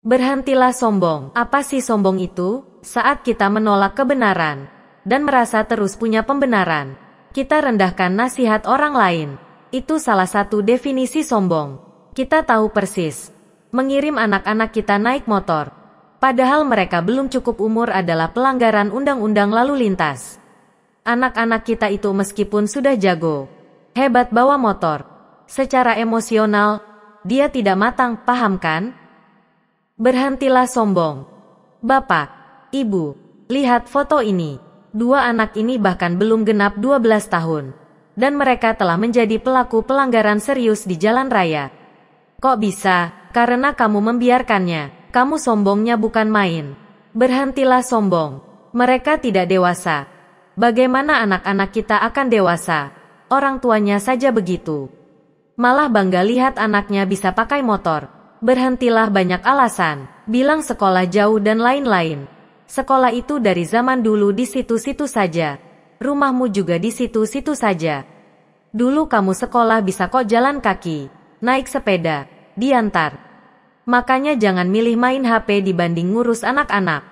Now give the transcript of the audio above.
Berhentilah sombong. Apa sih sombong itu? Saat kita menolak kebenaran dan merasa terus punya pembenaran, kita rendahkan nasihat orang lain. Itu salah satu definisi sombong. Kita tahu persis. Mengirim anak-anak kita naik motor, padahal mereka belum cukup umur adalah pelanggaran undang-undang lalu lintas. Anak-anak kita itu meskipun sudah jago, hebat bawa motor, secara emosional, dia tidak matang, paham kan? Berhentilah sombong. Bapak, Ibu, lihat foto ini. Dua anak ini bahkan belum genap 12 tahun. Dan mereka telah menjadi pelaku pelanggaran serius di jalan raya. Kok bisa? Karena kamu membiarkannya. Kamu sombongnya bukan main. Berhentilah sombong. Mereka tidak dewasa. Bagaimana anak-anak kita akan dewasa? Orang tuanya saja begitu. Malah bangga lihat anaknya bisa pakai motor berhentilah banyak alasan, bilang sekolah jauh dan lain-lain. Sekolah itu dari zaman dulu di situ-situ saja. Rumahmu juga di situ-situ saja. Dulu kamu sekolah bisa kok jalan kaki, naik sepeda, diantar. Makanya jangan milih main HP dibanding ngurus anak-anak.